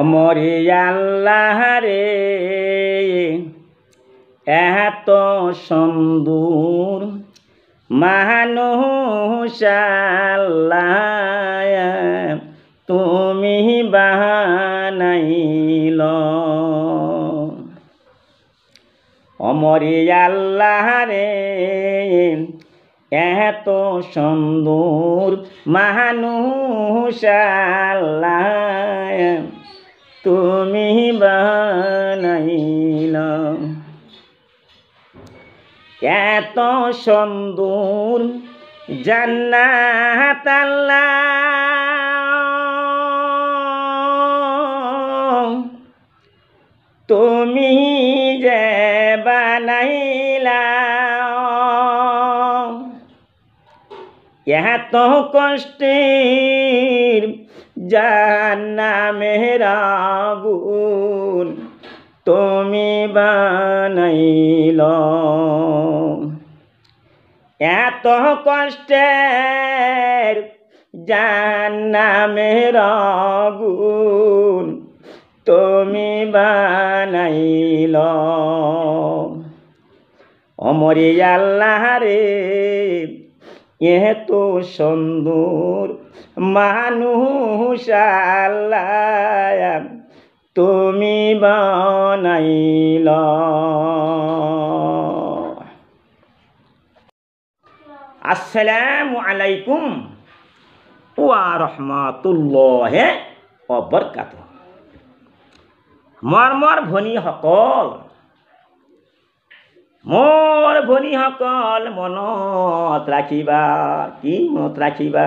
অমরি আল্লাহ রে এত সম্বুর মাহানুষাল্লাহ তুমি বাহানাইল অমরে আল্লাহ রে এত সুন্দর মহানুষাল্লাহ তুমি বানাইল এত সন্দুর জান্নাত তুমি যে বানাইলা এত কষ্টে জাহান্নামের আগুন তুমি বানাইল এত কষ্টের জাহান্নামের আগুন তুমি বানাইল অমরি আল্লাহ রে এ তো সুন্দর মানুষ আল্লাহ তুমি বনাইল আসসালামু আলাইকুম ওয়া রহমাতুল্লাহ অবরকাত মর্মর ভনীসকল মোৰ ভনীসকল মনত ৰাখিবা কি মনত ৰাখিবা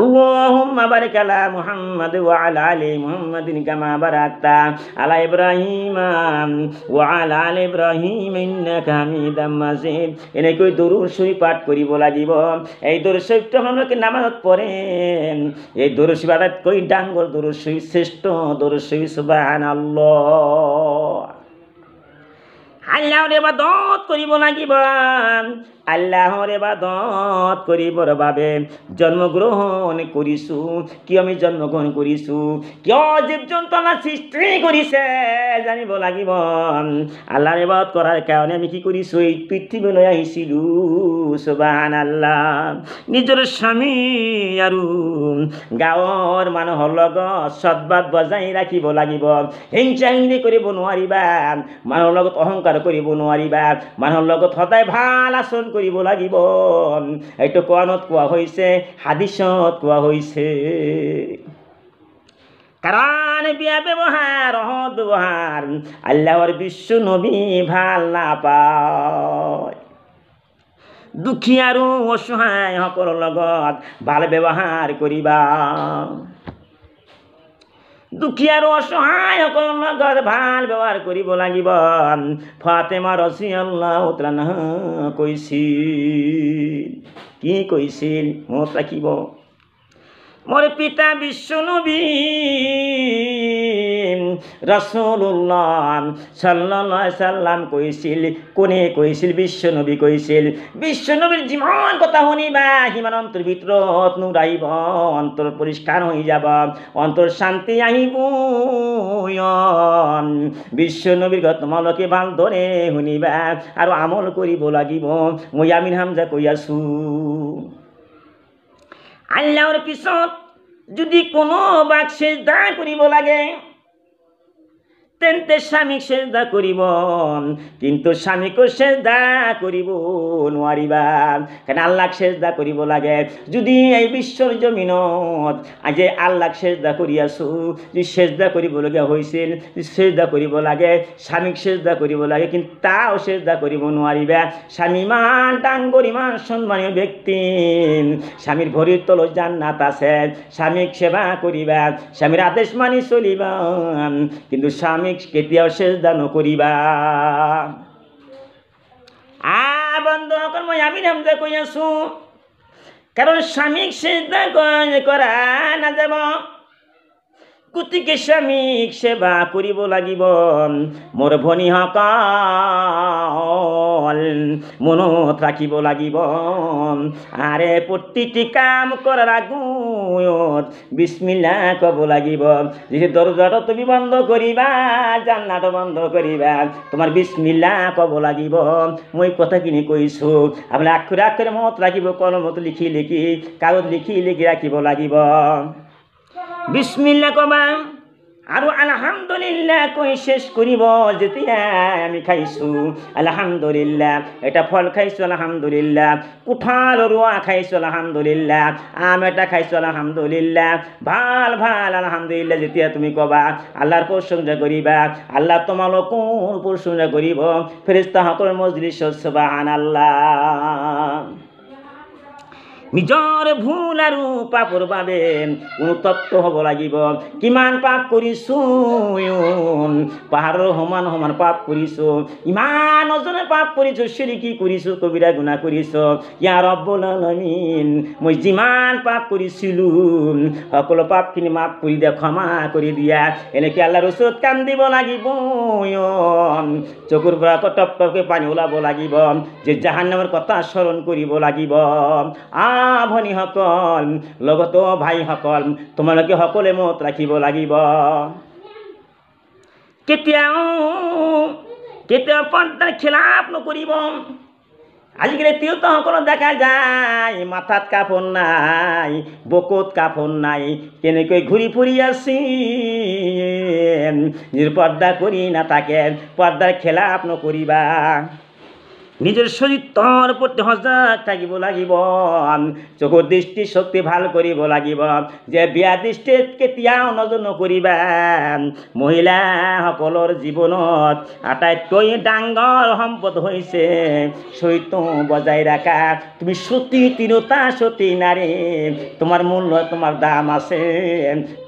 اللهم بارك على محمد وعلى ال محمد كما باركت على ابراهيم وعلى ال ابراهيم انك حميد مجيد এনেকৈ দরুদ শরীফ পাঠ কৰিব লাগিব এই দরুদ শরীফ আমরা কি নামাজত পঢ়ে এই দরুদ শরীফ কই ডাঙ্গর দরুদ শরীফ শ্রেষ্ঠ দরুদ শরীফ সুবহানাল্লাহ আল্লাহর ইবাদত করিব লাগিব আল্লাহর এবাদত করিবর বাবে জন্মগ্রহণ করিছু কি আমি জন্মগ্রহণ করিছু কিয় জীৱ জন্তুলা সৃষ্টি কৰিছে জানিব লাগিব আল্লাহৰ এবাদত কৰাৰ কাৰণে আমি কি কৰিছোঁ এই পৃথিৱীলৈ আহিছিলো চবাহান আল্লাহ নিজৰ স্বামী আৰু গাঁৱৰ মানুহৰ লগত সদবাদ বজাই ৰাখিব লাগিব হিংসা হিংসি কৰিব নোৱাৰিবা মানুহৰ লগত অহংকাৰ কৰিব নোৱাৰিবা মানুহৰ লগত সদায় ভাল আচৰণ কৰিব করিব লাগিব এইটো কোৱানত কোৱা হৈছে হাদিছত কোৱা হৈছে কারণ বিয়া ব্যবহার অহৎ ব্যবহার আল্লাহর বিশ্ব নবী ভাল না পায় দুখী আৰু অসহায়সকলৰ লগত ভাল ব্যৱহাৰ কৰিবা দুখীয়াৰ অসহায়সকলৰ লগত ভাল ব্যৱহাৰ কৰিব লাগিব ফাতেমা ৰচি আল্লাহ কৈছিল কি কৈছিল মনত ৰাখিব মোর পিতা বিশ্বনবী রসুল্লাম সাল্লাই সাল্লাম কৈছিল কোনে কৈছিল বিশ্বনবী কৈছিল বিশ্বনবীৰ যিমান কথা শুনিবা সিমান অন্তৰ ভিতৰত নূৰ আহিব অন্তৰ পৰিষ্কাৰ হৈ যাব অন্তর শান্তি আহিব বিশ্বনবীৰ কথা তোমালোকে ভালদৰে শুনিবা আৰু আমল কৰিব লাগিব মই আমিন হামজা কৈ আছোঁ আল্লাহৰ পিছত যদি কোনো বাক চেষ্টা কৰিব লাগে তেন্তে স্বামী সেদা করিব কিন্তু স্বামীকে সেদা করিব নোৱাৰিবান কারণ আল্লাহক সেজদা করিব লাগে যদি এই বিশ্বর জমিনত আজি আল্লাহক সেজদা করি আছো যদি সেজদা কৰিবলগীয়া হৈছিল যদি সেজদা করিব লাগে স্বামীক সেজদা করিব লাগে কিন্তু তাও সেজদা করিব নোৱাৰিবা স্বামী ইমান ডাঙ্গর ইমান সম্মানীয় ব্যক্তি স্বামীর ভরির তল জান্নাত আছে স্বামীক সেৱা কৰিবা স্বামীর আদেশ মানি চলিবা কিন্তু স্বামী তুমি কেতিয়াও শেষ দান করিবা আ বন্ধু অকল মই আমি নাম যে কৈ আছো কারণ স্বামীক শেষ করা না যাব কুতিকে স্বামীক সেৱা কৰিব লাগিব মোৰ হক মনত ৰাখিব লাগিব আৰে প্ৰতিটি কাম কৰাৰ আগুত বিস্মিলা ক'ব লাগিব যিটো দরজাটা তুমি বন্ধ কৰিবা জান্নাত বন্ধ কৰিবা তোমাৰ বিস্মিলা ক'ব লাগিব মই কথাখিনি কৈছোঁ আপুনি আক্ষৰে আক্ষৰে মনত ৰাখিব কলমত লিখি লিখি কাগজ লিখি লিখি ৰাখিব লাগিব বিসমিল্লা কবা আৰু আলহামদুলিল্লাহ কৈ শেষ কৰিব যেতিয়া আমি খাইছোঁ আলহামদুলিল্লাহ এটা ফল খাইছো আলহামদুলিল্লাহ কুঠাল ৰোৱা খাইছো আলহামদুলিল্লাহ আম এটা খাইছো আলহামদুলিল্লাহ ভাল ভাল আলহামদুলিল্লাহ যেতিয়া তুমি ক'বা আল্লাহর প্রশংসা করিবা আল্লাহ তোমালোকৰ প্ৰশংসা কৰিব ফেৰিস্তাসকলৰ মজলিছত চবা আন আল্লাহ নিজর ভুল আৰু পাপৰ বাবে অনুতপ্ত হ'ব লাগিব কিমান পাপ কৰিছোঁ পাহাৰৰ সমান সমান পাপ কৰিছোঁ ইমান অজনে পাপ কৰিছোঁ চিৰিকি কৰিছোঁ কবিৰা গুণা কৰিছোঁ ইয়াৰ অব্বলালীন মই যিমান পাপ কৰিছিলোঁ সকলো পাপখিনি মাফ কৰি দিয়া ক্ষমা কৰি দিয়া এনেকৈ আল্লাহৰ ওচৰত কান্দিব লাগিব চকুৰ পৰা টপ টপকৈ পানী ওলাব লাগিব যে জাহান্নামৰ কথা স্মৰণ কৰিব লাগিব আ ভনীসকল লগতো ভাইসকল তোমালোকে সকলোৱে মনত ৰাখিব লাগিব কেতিয়াও কেতিয়াও পৰ্দাৰ খিলাপ নকৰিব আজিকালি তিৰোতাসকলক দেখা যায় মাথাত কাপোৰ নাই বুকুত কাপোৰ নাই কেনেকৈ ঘূৰি ফুৰি আছিল পৰ্দা কৰি নাথাকে পৰ্দাৰ খেলাপ নকৰিবা নিজের শরীর তর প্রতি সজাগ থাকিব লাগিব চকু দৃষ্টি শক্তি ভাল কৰিব লাগিব যে বিয়া দৃষ্টিত কেতিয়াও নজৰ নকৰিবা মহিলাসকলৰ জীৱনত আটাইতকৈ ডাঙৰ সম্পদ হৈছে চৰিত্ৰ বজাই ৰাখা তুমি সতী তিনিওটা সতী নাৰী তোমাৰ মূল্য তোমাৰ দাম আছে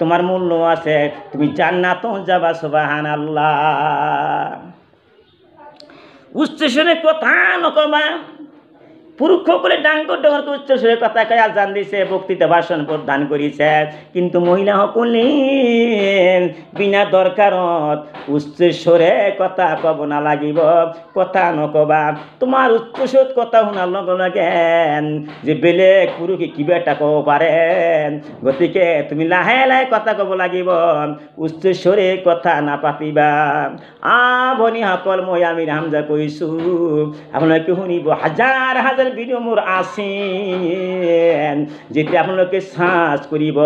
তোমাৰ মূল্য আছে তুমি জান্নাতো যাবা সুবাহান আল্লাহ उस स्टेशने कोतान ओकोमा পুরুষ করে ডাঙ্গ ডঙ্গর উচ্চ সুরে কথা কয়া জান দিছে বক্তৃতা ভাষণ প্রদান করিছে কিন্তু মহিলা সকলে বিনা দরকারত উচ্চ সুরে কথা কব না লাগিব কথা নকবা তোমাৰ উচ্চ কথা শুনাৰ লগে লগে যে বেলেগ পুৰুষে কিবা এটা ক'ব পাৰে গতিকে তুমি লাহে লাহে কথা ক'ব লাগিব উচ্চ সুৰে কথা নাপাতিবা আ সকল মই আমি ৰামজা কৈছোঁ আপোনালোকে শুনিব হাজাৰ হাজাৰ আয়াতের বিনমুর আসেন যেটা আপনাকে সাজ করিব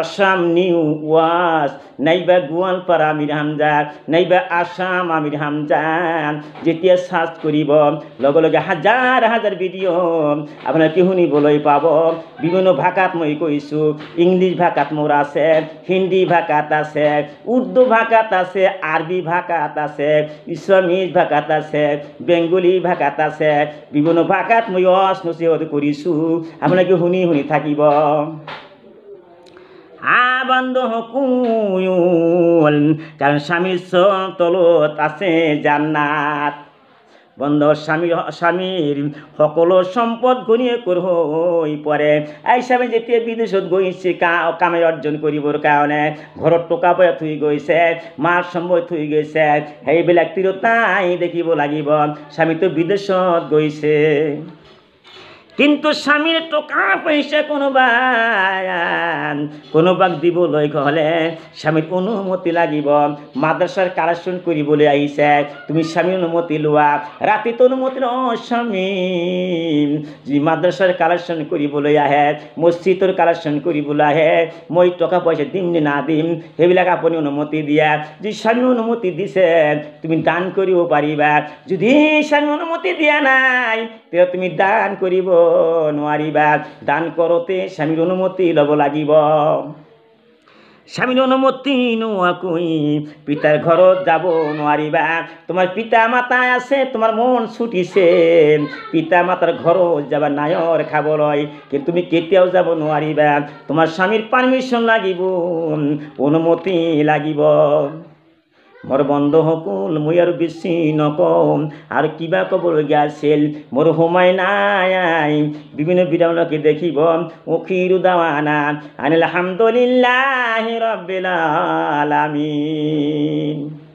আসাম নিউ ওয়াস নাইবা গোয়ালপাড়া আমির হামজান নাইবা আসাম আমির হামজান যেতিয়া সাজ করিব লগে লগে হাজার হাজার ভিডিঅ' আপোনাৰ কি শুনিবলৈ পাব বিভিন্ন ভাষাত মই কৈছোঁ ইংলিছ ভাষাত মোৰ আছে হিন্দী ভাষাত আছে উৰ্দু ভাষাত আছে আৰবী ভাষাত আছে ইসলামিক ভাষাত আছে বেংগলী ভাষাত আছে বিভিন্ন ভাষাত মই আপোনালোকে শুনি শুনি থাকিব আবন্ধ কুয়ল কারণ স্বামীর তলত আছে জান্নাত বন্ধ স্বামী স্বামীর সকলো সম্পদ গুণিয়ে কর হৈ পৰে এই স্বামী যেতিয়া বিদেশত গৈছে কামে অৰ্জন কৰিবৰ কাৰণে ঘৰত টকা পইচা থৈ গৈছে মার সম্পদ থৈ গৈছে সেইবিলাক তিরতাই দেখিব লাগিব স্বামীটো বিদেশত গৈছে কিন্তু স্বামীর টোকা পয়সা কোনো বান কোনো বাক দিব লৈ হলে স্বামীর অনুমতি লাগিব মাদ্রাসাৰ কালেকশ্যন কৰিবলৈ আহিছে তুমি স্বামীৰ অনুমতি লোৱা ৰাতিটো অনুমতি লওঁ স্বামী যি মাদ্ৰাছাৰ কালেকশ্যন কৰিবলৈ আহে মছজিদৰ কালেকশ্যন কৰিবলৈ আহে মই টকা পইচা দিম নে নাদিম সেইবিলাক আপুনি অনুমতি দিয়া যি স্বামী অনুমতি দিছে তুমি দান কৰিব পাৰিবা যদি স্বামী অনুমতি দিয়া নাই তে তুমি দান করিব নোৱাৰিবা দান কৰোঁতে স্বামীৰ অনুমতি ল'ব লাগিব স্বামীর অনুমতি নোয়াকুই পিতার ঘর যাব নোৱাৰিবা তোমাৰ পিতা মাতা আছে তোমাৰ মন ছুটিছে পিতা মাতাৰ ঘৰত যাবা নায়ৰ খাবলৈ কিন্তু তুমি কেতিয়াও যাব নোৱাৰিবা তোমাৰ স্বামীৰ পারমিশন লাগিব অনুমতি লাগিব মোর বন্ধ হকুল মুয়ার আর বেশি নকম আর কিবা কবল গিয়াছিল মোর সময় নাই বিভিন্ন বিরামলকে দেখিব উখিরু দাওয়ানা আনিল আলহামদুলিল্লাহ রবিল আলামিন